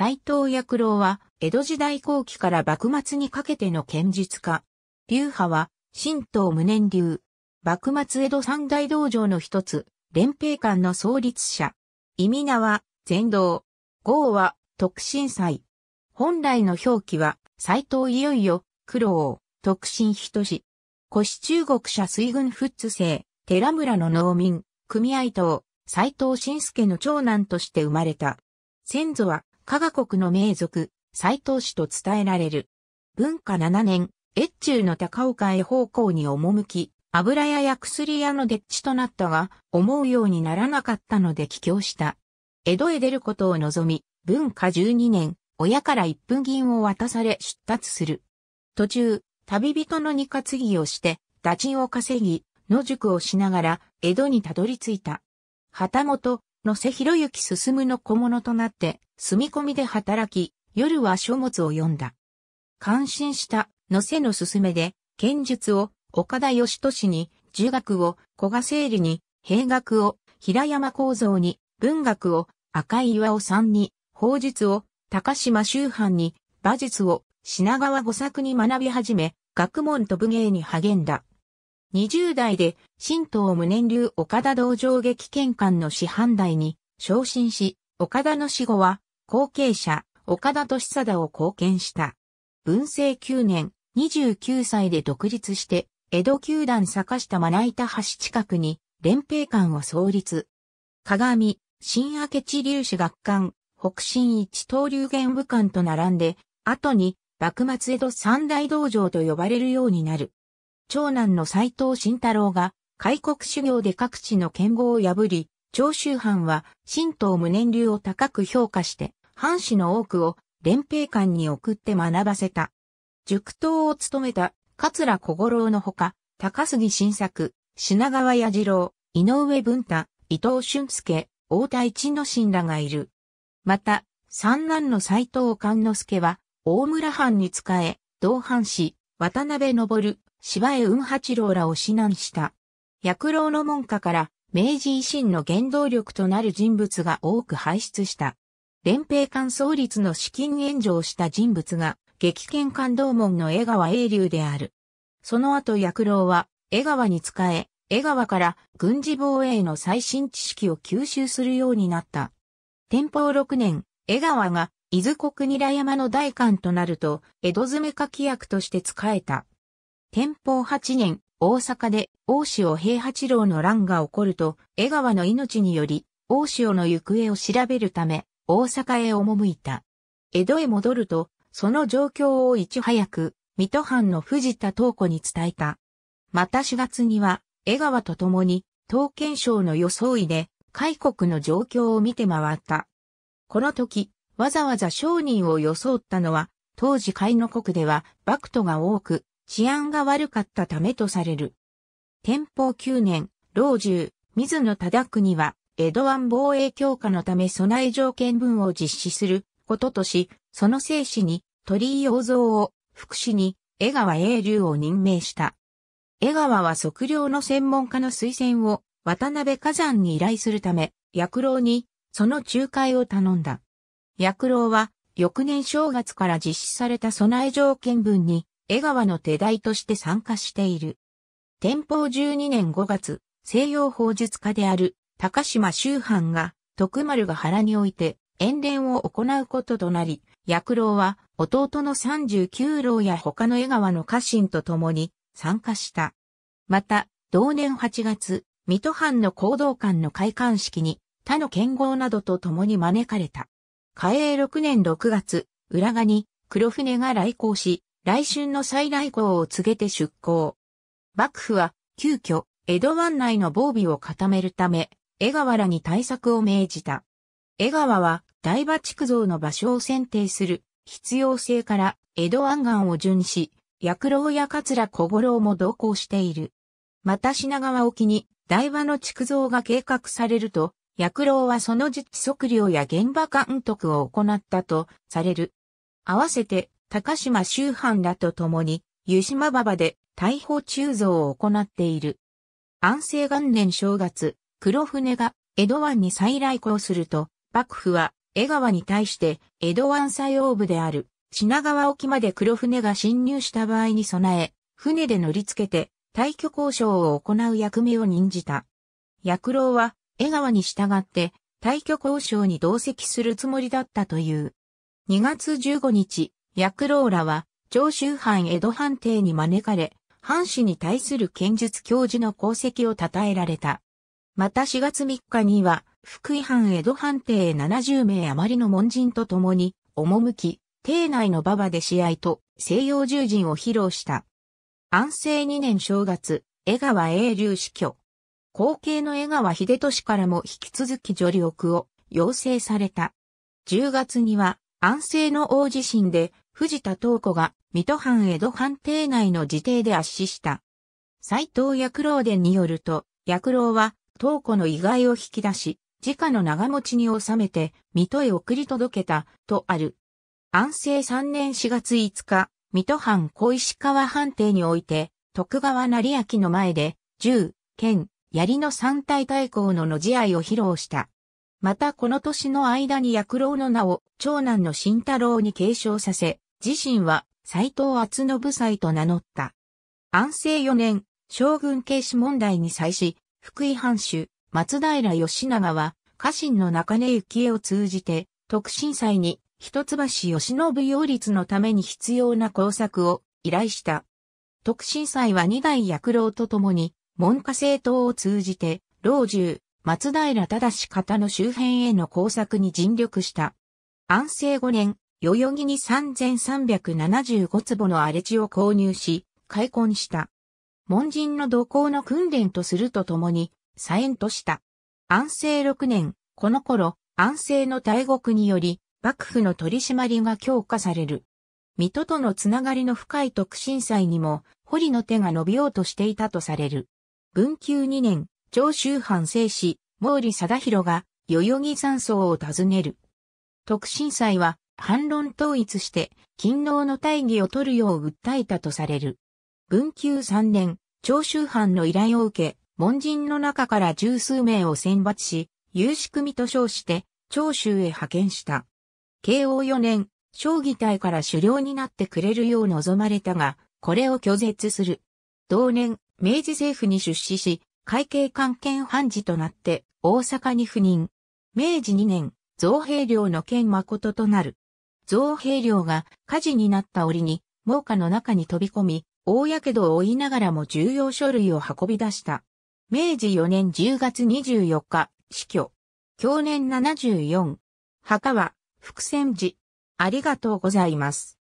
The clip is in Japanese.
斎藤薬郎は、江戸時代後期から幕末にかけての剣術家。流派は、神道無念流。幕末江戸三大道場の一つ、連平館の創立者。意味名は、善道。号は、徳心祭。本来の表記は、斎藤いよいよ、苦労、徳神人志。古市中国社水軍富津生、寺村の農民、組合党、斎藤信介の長男として生まれた。先祖は、加賀国の名族、斎藤氏と伝えられる。文化7年、越中の高岡へ方向に赴き、油屋や薬屋のデッチとなったが、思うようにならなかったので帰郷した。江戸へ出ることを望み、文化12年、親から一分銀を渡され出立する。途中、旅人の二担ぎをして、打賃を稼ぎ、野宿をしながら、江戸にたどり着いた。旗本、野瀬広之進の小物となって、住み込みで働き、夜は書物を読んだ。感心した、のせの勧めで、剣術を、岡田義俊に、儒学を、古賀整理に、兵学を、平山構造に、文学を、赤井岩尾さんに、法術を、高島周藩に、馬術を、品川五作に学び始め、学問と武芸に励んだ。20代で、神道無念流岡田道場劇剣館の師範代に、昇進し、岡田の死後は、後継者、岡田敏貞を貢献した。文政9年、29歳で独立して、江戸球団坂下まな板橋近くに、連兵館を創立。鏡、新明智粒子学館、北新一刀流玄武館と並んで、後に、幕末江戸三大道場と呼ばれるようになる。長男の斎藤慎太郎が、開国修行で各地の剣豪を破り、長州藩は、神道無念流を高く評価して、藩士の多くを連兵館に送って学ばせた。塾頭を務めた桂小五郎のほか、高杉晋作、品川矢次郎、井上文太、伊藤俊介、大田一之進らがいる。また、三男の斎藤勘之助は、大村藩に仕え、同藩士、渡辺昇、芝江雲八郎らを指南した。薬老の門下から、明治維新の原動力となる人物が多く輩出した。連兵艦創立の資金援助をした人物が、激剣艦道門の江川英流である。その後薬郎は、江川に仕え、江川から軍事防衛の最新知識を吸収するようになった。天保6年、江川が伊豆国ニラ山の大官となると、江戸詰め書役として仕えた。天保8年、大阪で大塩平八郎の乱が起こると、江川の命により、大塩の行方を調べるため、大阪へ赴いた。江戸へ戻ると、その状況をいち早く、水戸藩の藤田東子に伝えた。また4月には、江川と共に、刀剣省の装いで、海国の状況を見て回った。この時、わざわざ商人を装ったのは、当時海の国では、幕都が多く、治安が悪かったためとされる。天保9年、老中、水野忠国は、エドワン防衛強化のため備え条件分を実施することとし、その生死に鳥居洋蔵を、副使に江川英竜を任命した。江川は測量の専門家の推薦を渡辺火山に依頼するため、薬老にその仲介を頼んだ。薬老は翌年正月から実施された備え条件文に江川の手代として参加している。天保12年5月、西洋法術家である高島周藩が、徳丸が原において、演練を行うこととなり、薬老は、弟の三十九郎や他の江川の家臣と共に、参加した。また、同年8月、水戸藩の行動官の開館式に、他の剣豪などと共に招かれた。嘉永6年6月、浦賀に黒船が来航し、来春の再来航を告げて出航。幕府は、急遽、江戸湾内の防備を固めるため、江川らに対策を命じた。江川は台場築造の場所を選定する必要性から江戸湾岸を巡し、薬老や桂小五郎も同行している。また品川沖に台場の築造が計画されると、薬老はその実地測量や現場監督を行ったとされる。合わせて高島周藩らと共に湯島馬場で大砲鋳造を行っている。安政元年正月、黒船が江戸湾に再来航すると、幕府は江川に対して江戸湾作用部である品川沖まで黒船が侵入した場合に備え、船で乗り付けて退去交渉を行う役目を任じた。薬郎は江川に従って退去交渉に同席するつもりだったという。2月15日、薬郎らは長州藩江戸藩邸に招かれ、藩士に対する剣術教授の功績を称えられた。また4月3日には、福井藩江戸藩邸70名余りの門人と共に、赴き、邸内の馬場で試合と西洋獣人を披露した。安政2年正月、江川英流死去。後継の江川秀俊からも引き続き助力を要請された。10月には、安政の大地震で、藤田東子が、水戸藩江戸藩邸内の自邸で圧死した。斎藤薬老伝によると、薬老は、東湖の意外を引き出し、自家の長持ちに収めて、水戸へ送り届けた、とある。安政3年4月5日、水戸藩小石川藩邸において、徳川成明の前で、銃、剣、槍の三体対抗のじ試合を披露した。またこの年の間に薬老の名を長男の慎太郎に継承させ、自身は斎藤厚信祭と名乗った。安政4年、将軍軽視問題に際し、福井藩主、松平義長は、家臣の中根幸恵を通じて、特進祭に、一橋義信擁立のために必要な工作を依頼した。特進祭は二代薬老と共に、文化政党を通じて、老中、松平忠方の周辺への工作に尽力した。安政5年、代々木に3375坪の荒れ地を購入し、開墾した。門人の同行の訓練とするとともに、左縁とした。安政六年、この頃、安政の大国により、幕府の取り締まりが強化される。水戸とのつながりの深い特進祭にも、堀の手が伸びようとしていたとされる。文久二年、長州藩政史、毛利貞弘が、代々木山荘を訪ねる。特進祭は、反論統一して、勤労の大義を取るよう訴えたとされる。文久3年、長州藩の依頼を受け、門人の中から十数名を選抜し、有志組と称して、長州へ派遣した。慶応4年、将棋隊から狩猟になってくれるよう望まれたが、これを拒絶する。同年、明治政府に出資し、会計官係判事となって、大阪に赴任。明治2年、造兵領の県誠となる。造兵領が火事になった折に、猛火の中に飛び込み、大火傷を負いながらも重要書類を運び出した。明治4年10月24日、死去。享年74。墓は、伏線寺。ありがとうございます。